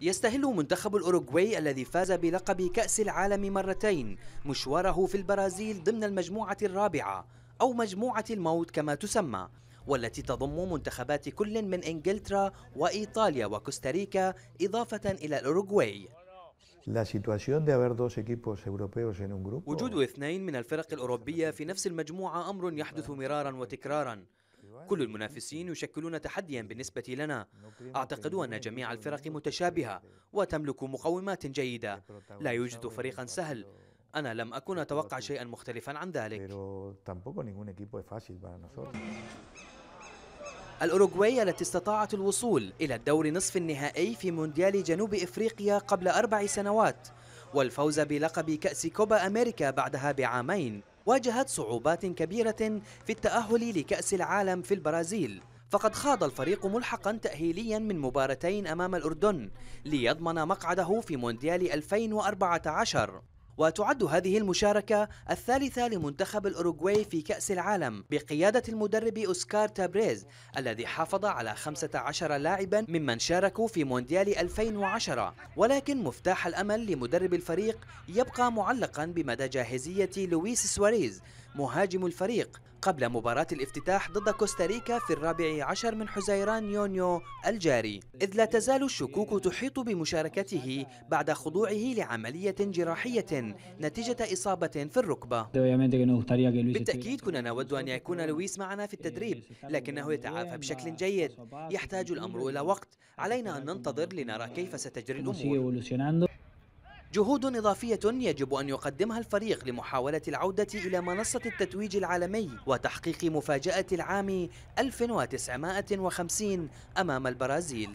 يستهل منتخب الأوروغواي الذي فاز بلقب كأس العالم مرتين مشواره في البرازيل ضمن المجموعة الرابعة أو مجموعة الموت كما تسمى والتي تضم منتخبات كل من إنجلترا وإيطاليا وكوستاريكا إضافة إلى الأوروغواي وجود اثنين من الفرق الأوروبية في نفس المجموعة أمر يحدث مرارا وتكرارا كل المنافسين يشكلون تحديا بالنسبة لنا أعتقد أن جميع الفرق متشابهة وتملك مقومات جيدة لا يوجد فريقا سهل أنا لم أكن أتوقع شيئا مختلفا عن ذلك الأوروغواي التي استطاعت الوصول إلى الدور نصف النهائي في مونديال جنوب إفريقيا قبل أربع سنوات والفوز بلقب كأس كوبا أمريكا بعدها بعامين واجهت صعوبات كبيرة في التأهل لكأس العالم في البرازيل فقد خاض الفريق ملحقا تأهيليا من مباراتين أمام الأردن ليضمن مقعده في مونديال 2014 وتعد هذه المشاركة الثالثة لمنتخب الأوروغواي في كأس العالم بقيادة المدرب أوسكار تابريز الذي حافظ على 15 لاعبا ممن شاركوا في مونديال 2010 ولكن مفتاح الأمل لمدرب الفريق يبقى معلقا بمدى جاهزية لويس سواريز مهاجم الفريق قبل مباراة الافتتاح ضد كوستاريكا في الرابع عشر من حزيران يونيو الجاري إذ لا تزال الشكوك تحيط بمشاركته بعد خضوعه لعملية جراحية نتيجة إصابة في الركبة بالتأكيد كنا نود أن يكون لويس معنا في التدريب لكنه يتعافى بشكل جيد يحتاج الأمر إلى وقت علينا أن ننتظر لنرى كيف ستجري الأمور جهود إضافية يجب أن يقدمها الفريق لمحاولة العودة إلى منصة التتويج العالمي وتحقيق مفاجأة العام 1950 أمام البرازيل